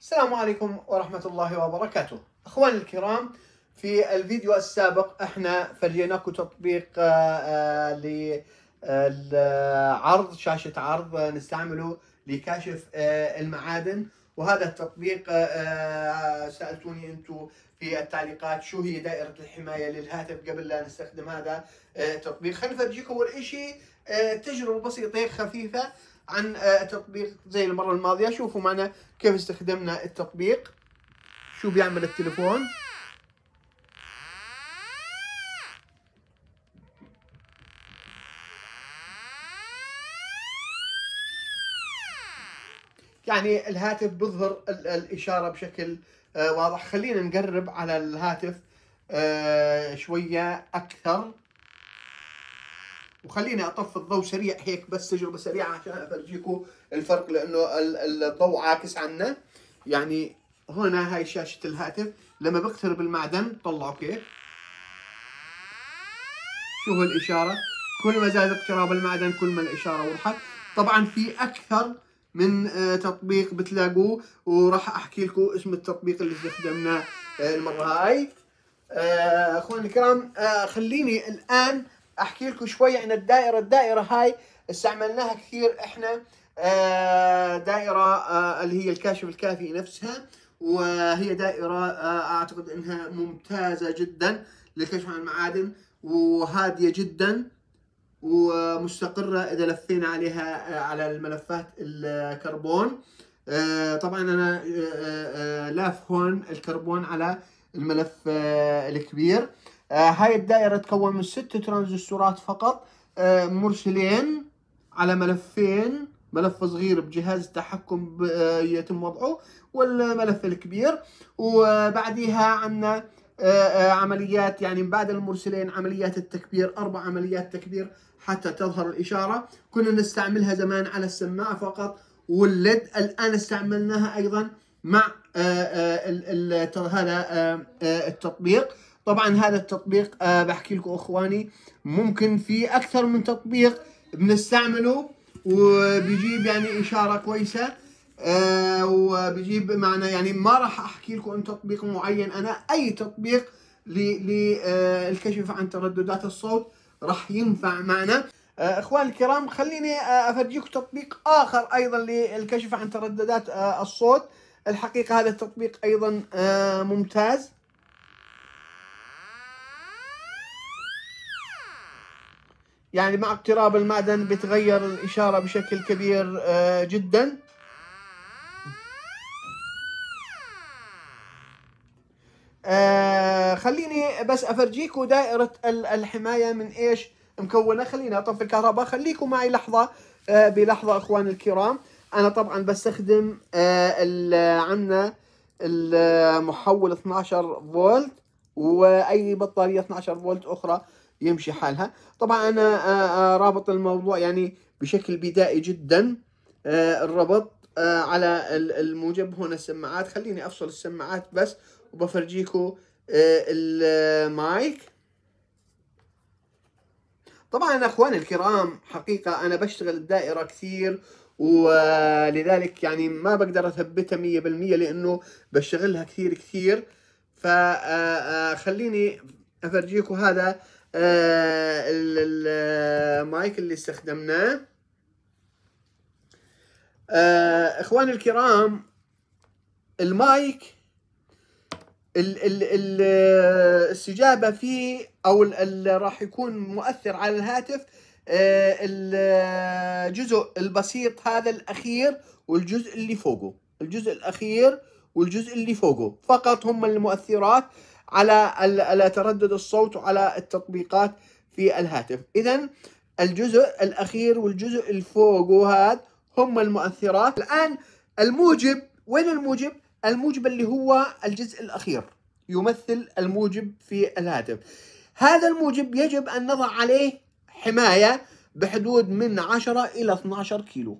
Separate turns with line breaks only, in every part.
السلام عليكم ورحمة الله وبركاته أخوان الكرام في الفيديو السابق احنا فرجيناكم تطبيق آه، آه، آه، لعرض شاشة عرض نستعمله لكاشف المعادن وهذا التطبيق سألتوني أنتم في التعليقات شو هي دائرة الحماية للهاتف قبل لا نستخدم هذا التطبيق خلينا نفرجيكم أول شيء تجربة بسيطة خفيفة عن آه، تطبيق زي المرة الماضية شوفوا معنا كيف استخدمنا التطبيق شو بيعمل التليفون يعني الهاتف بيظهر الإشارة بشكل آه، واضح خلينا نقرب على الهاتف آه، شوية أكثر وخليني اطفي الضوء سريع هيك بس تجربه سريعه عشان افرجيكم الفرق لانه الضوء عاكس عنا يعني هنا هاي شاشه الهاتف لما بقترب المعدن طلعوا كيف شوفوا الاشاره كل ما زاد اقتراب المعدن كل ما الاشاره وضحت طبعا في اكثر من آه، تطبيق بتلاقوه وراح احكي لكم اسم التطبيق اللي استخدمناه آه، المره هاي آه، اخواني الكرام خليني الان احكي لكم شوي عن الدائره الدائره هاي استعملناها كثير احنا آه، دائره آه، اللي هي الكاشف الكافي نفسها وهي دائره آه، اعتقد انها ممتازه جدا للكشف عن المعادن وهاديه جدا ومستقرة إذا لفينا عليها على الملفات الكربون طبعا أنا لاف هون الكربون على الملف الكبير آه، هاي الدائرة تكون من ست ترانزستورات فقط آه، مرسلين على ملفين ملف صغير بجهاز التحكم آه، يتم وضعه والملف الكبير وبعدها عندنا عمليات يعني بعد المرسلين عمليات التكبير أربع عمليات تكبير حتى تظهر الإشارة كنا نستعملها زمان على السماعة فقط والليد الآن استعملناها أيضا مع هذا التطبيق طبعا هذا التطبيق أه بحكي لكم اخواني ممكن في اكثر من تطبيق بنستعمله وبيجيب يعني اشاره كويسه أه وبيجيب معنا يعني ما راح احكي لكم عن تطبيق معين انا اي تطبيق للكشف آه، عن ترددات الصوت راح ينفع معنا آه، اخواني الكرام خليني آه، افرجيكم تطبيق اخر ايضا للكشف عن ترددات الصوت الحقيقه هذا التطبيق ايضا ممتاز يعني مع اقتراب المعدن بتغير الإشارة بشكل كبير آه، جدا آه، خليني بس أفرجيكم دائرة الحماية من إيش مكونة خليني أطفي الكهرباء خليكم معي لحظة آه، بلحظة إخوان الكرام أنا طبعا بستخدم عنا المحول 12 فولت واي بطاريه 12 فولت اخرى يمشي حالها طبعا انا آه، آه، رابط الموضوع يعني بشكل بدائي جدا آه، الربط على الموجب هنا السماعات خليني افصل السماعات بس وبفرجيكو المايك طبعا اخواني الكرام حقيقة انا بشتغل الدائرة كثير ولذلك يعني ما بقدر اثبتها مية بالمية لانه بشتغلها كثير كثير فخليني افرجيكم هذا آه، المايك اللي استخدمناه آه، اخواني الكرام المايك الاستجابة فيه أو راح يكون مؤثر على الهاتف آه، الجزء البسيط هذا الأخير والجزء اللي فوقه الجزء الأخير والجزء اللي فوقه فقط هم المؤثرات على تردد الصوت وعلى التطبيقات في الهاتف إذا الجزء الأخير والجزء الفوق وهذا هم المؤثرات الآن الموجب وين الموجب؟ الموجب اللي هو الجزء الأخير يمثل الموجب في الهاتف هذا الموجب يجب أن نضع عليه حماية بحدود من 10 إلى 12 كيلو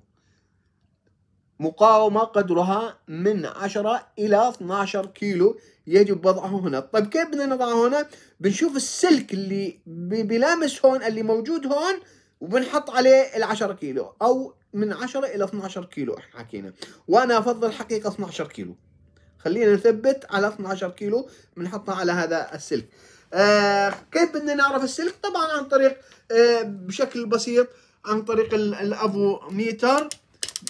مقاومة قدرها من 10 إلى 12 كيلو يجب وضعه هنا طيب كيف بدنا نضعه هنا بنشوف السلك اللي بيلامس هون اللي موجود هون وبنحط عليه ال10 كيلو أو من 10 إلى 12 كيلو احنا حكينا وأنا أفضل حقيقة 12 كيلو خلينا نثبت على 12 كيلو بنحطها على هذا السلك آه كيف بدنا نعرف السلك طبعا عن طريق آه بشكل بسيط عن طريق الافوميتر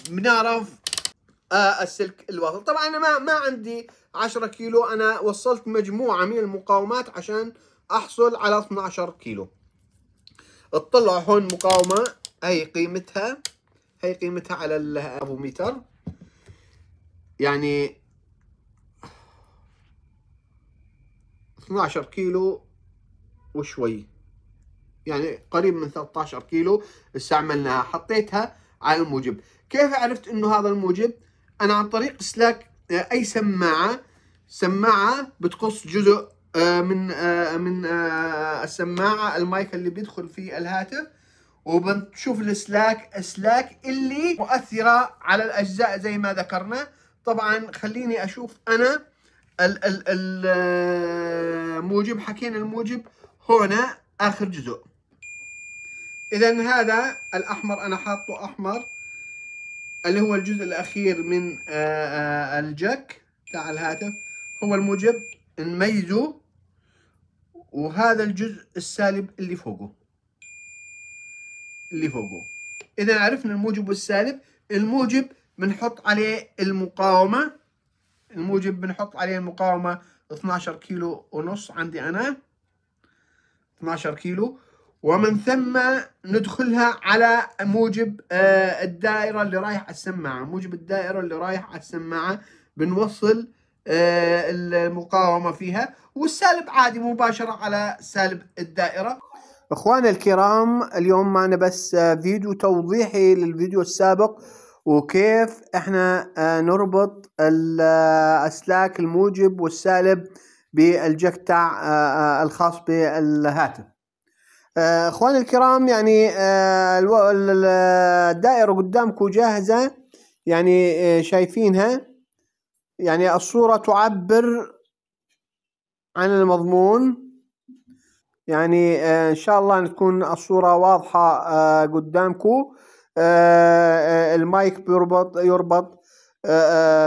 بنعرف آه، السلك الواصل طبعا انا ما ما عندي 10 كيلو انا وصلت مجموعه من المقاومات عشان احصل على 12 كيلو اطلع هون مقاومه هي قيمتها هي قيمتها على الافوميتر يعني 12 كيلو وشوي يعني قريب من 13 كيلو استعملناها حطيتها على الموجب كيف عرفت انه هذا الموجب انا عن طريق سلاك آه، اي سماعه سماعه بتقص جزء آه، من آه، من السماعه المايك اللي بيدخل في الهاتف وبنشوف السلاك سلاك اللي مؤثره على الاجزاء زي ما ذكرنا طبعا خليني اشوف انا الموجب حكينا الموجب هنا اخر جزء اذا هذا الاحمر انا حاطه احمر اللي هو الجزء الأخير من آه، آه، الجاك تاع الهاتف هو الموجب نميزه وهذا الجزء السالب اللي فوقه اللي فوقه إذا عرفنا الموجب والسالب الموجب بنحط عليه المقاومة الموجب بنحط عليه المقاومة 12 كيلو ونص عندي أنا 12 كيلو ومن ثم ندخلها على موجب آه، الدائرة اللي رايح على السماعة موجب الدائرة اللي رايح على السماعة بنوصل آه، المقاومة فيها والسالب عادي مباشرة على سالب الدائرة اخوانا الكرام اليوم معنا بس آه، فيديو توضيحي للفيديو السابق وكيف احنا نربط الاسلاك الموجب والسالب بالجكتع الخاص بالهاتف اخواني الكرام يعني آه، الدائره قدامكم جاهزه يعني آه، شايفينها يعني الصوره تعبر عن المضمون يعني آه، ان شاء الله تكون الصوره واضحه قدامكم المايك بيربط يربط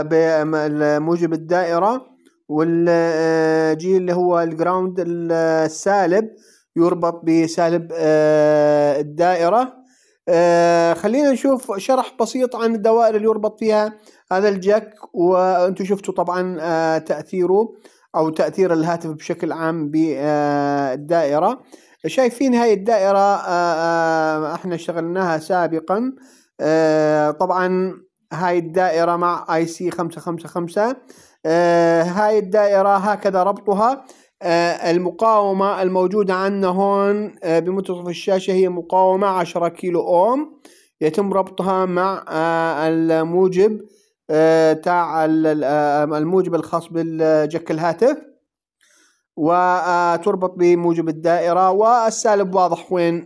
بموجب الدائره والجيل اللي هو الجراوند السالب يربط بسالب آه، الدائره آه، خلينا نشوف شرح بسيط عن الدوائر اللي يربط فيها هذا الجاك وانتم شفتوا طبعا آه، تاثيره او تاثير الهاتف بشكل عام بالدائره شايفين هاي الدائره احنا اشتغلناها سابقا طبعا هاي الدائره مع اي سي 555 هاي الدائره هكذا ربطها آه، المقاومة الموجودة عندنا هون آه، بمنتصف الشاشة هي مقاومة عشرة كيلو أوم يتم ربطها مع آه، الموجب تاع الموجب الخاص بالجك الهاتف وتربط بموجب الدائرة والسالب واضح وين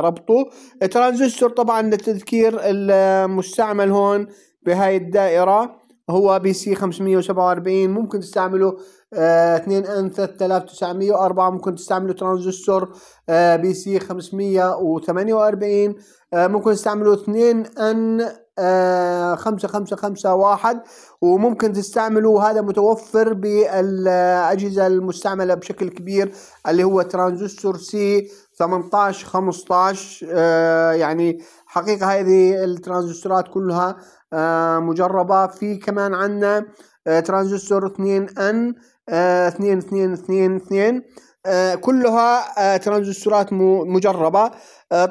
ربطه الترانزستور طبعا للتذكير المستعمل هون بهاي الدائرة هو بي سي 547 ممكن تستعمله 2 ان 3904 ممكن تستعملوا ترانزستور آه، بي سي 548 آه، ممكن تستعملوا 2 ان 5551 آه، وممكن تستعملوا هذا متوفر بالأجهزة المستعملة بشكل كبير اللي هو ترانزستور سي 18 15 يعني حقيقة هذه الترانزستورات كلها مجربة في كمان عندنا ترانزستور 2 ان آه، اثنين اثنين اثنين اثنين آه، كلها آه، ترانزستورات مجربة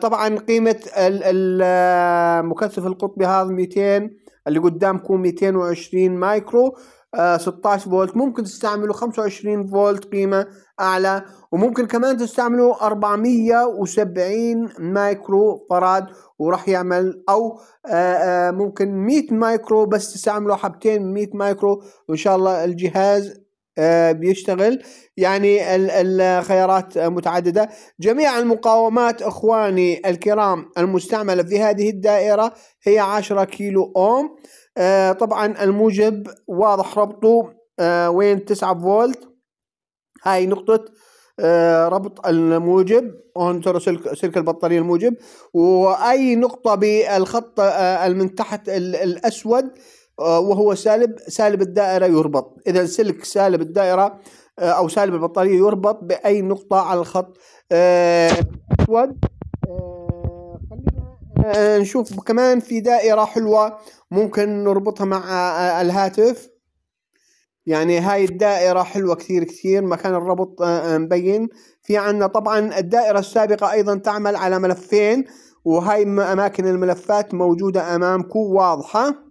طبعا قيمة المكثف القطبي هذا 200 اللي قدامكم 220 مايكرو 16 فولت ممكن تستعملوا 25 فولت قيمة أعلى وممكن كمان تستعملوا 470 مايكرو فراد وراح يعمل أو ممكن 100 مايكرو بس تستعملوا حبتين 100 مايكرو وإن شاء الله الجهاز آه، بيشتغل يعني الخيارات متعدده جميع المقاومات اخواني الكرام المستعمله في هذه الدائره هي 10 كيلو اوم آه، طبعا الموجب واضح ربطه آه، وين 9 فولت هاي نقطه ربط الموجب هون ترى سلك سلك البطاريه الموجب واي نقطه بالخط من تحت الاسود آه، وهو سالب سالب الدائرة يربط إذا سلك سالب الدائرة آه، أو سالب البطارية يربط بأي نقطة على الخط آه، أسود خلينا نشوف كمان في دائرة حلوة ممكن نربطها مع الهاتف يعني هاي الدائرة حلوة كثير كثير مكان الربط مبين في عنا طبعا الدائرة السابقة أيضا تعمل على ملفين وهاي أماكن الملفات موجودة أمامكم واضحة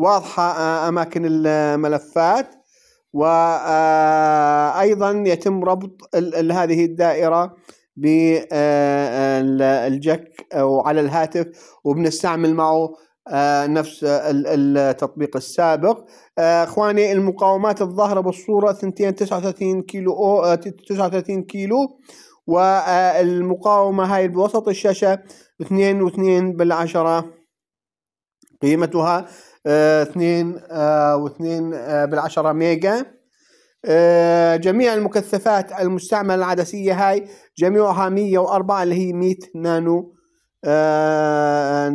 واضحة آه، أماكن الملفات وأيضا آه، يتم ربط هذه الدائرة بالجك آه، وعلى الهاتف وبنستعمل معه نفس التطبيق السابق اخواني المقاومات الظاهره بالصوره 239 كيلو أو 39 كيلو والمقاومه هاي بوسط الشاشه 2.2 بالعشره قيمتها 2 آه، آه، و2 آه، بالعشرة ميجا جميع المكثفات المستعملة العدسية هاي جميعها 104 اللي هي 100 نانو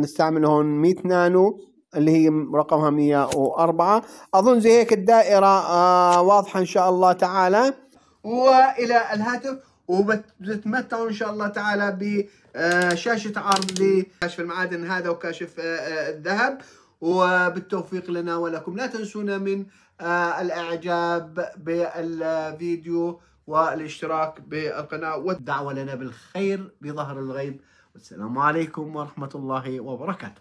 نستعمل هون 100 نانو اللي هي رقمها 104 أظن زي هيك الدائرة واضحة إن شاء الله تعالى وإلى الهاتف وبتتمتعوا ان شاء الله تعالى بشاشه عرض لكاشف المعادن هذا وكاشف الذهب وبالتوفيق لنا ولكم لا تنسونا من آه، الاعجاب بالفيديو والاشتراك بالقناة والدعوة لنا بالخير بظهر الغيب والسلام عليكم ورحمة الله وبركاته